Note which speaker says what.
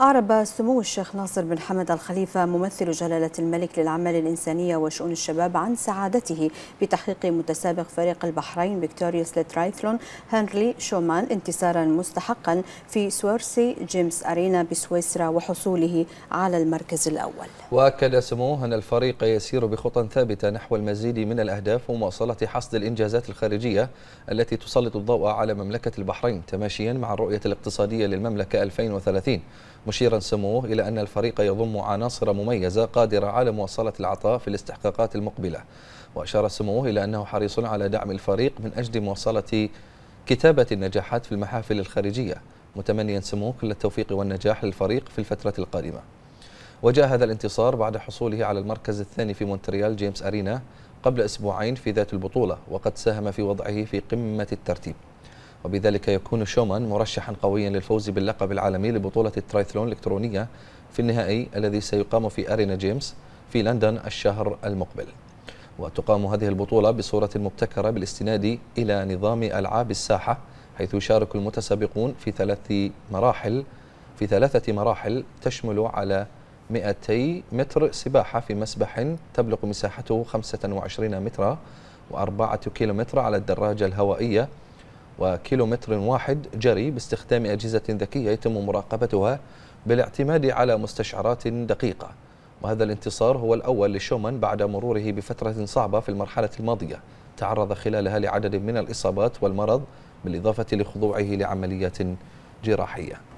Speaker 1: أعرب سمو الشيخ ناصر بن حمد الخليفة ممثل جلالة الملك للأعمال الإنسانية وشؤون الشباب عن سعادته بتحقيق متسابق فريق البحرين فيكتوريوس لترايثلون هنري شومان انتصارا مستحقا في سويرسي جيمس أرينا بسويسرا وحصوله على المركز الأول
Speaker 2: وأكد سموه أن الفريق يسير بخطى ثابتة نحو المزيد من الأهداف ومواصلة حصد الإنجازات الخارجية التي تسلط الضوء على مملكة البحرين تماشيا مع الرؤية الاقتصادية للمملكة 2030 مشيرا سموه إلى أن الفريق يضم عناصر مميزة قادرة على مواصلة العطاء في الاستحقاقات المقبلة وأشار سموه إلى أنه حريص على دعم الفريق من أجل مواصلة كتابة النجاحات في المحافل الخارجية متمنيا سموه كل التوفيق والنجاح للفريق في الفترة القادمة وجاء هذا الانتصار بعد حصوله على المركز الثاني في مونتريال جيمس أرينا قبل أسبوعين في ذات البطولة وقد ساهم في وضعه في قمة الترتيب وبذلك يكون شومان مرشحا قويا للفوز باللقب العالمي لبطولة الترايثلون الإلكترونية في النهائي الذي سيقام في أرينا جيمس في لندن الشهر المقبل وتقام هذه البطولة بصورة مبتكرة بالاستناد إلى نظام ألعاب الساحة حيث يشارك المتسابقون في ثلاث مراحل في ثلاثة مراحل تشمل على 200 متر سباحة في مسبح تبلغ مساحته 25 مترا و4 كيلومتر على الدراجة الهوائية وكيلومتر واحد جري باستخدام أجهزة ذكية يتم مراقبتها بالاعتماد على مستشعرات دقيقة وهذا الانتصار هو الأول لشومان بعد مروره بفترة صعبة في المرحلة الماضية تعرض خلالها لعدد من الإصابات والمرض بالإضافة لخضوعه لعمليات جراحية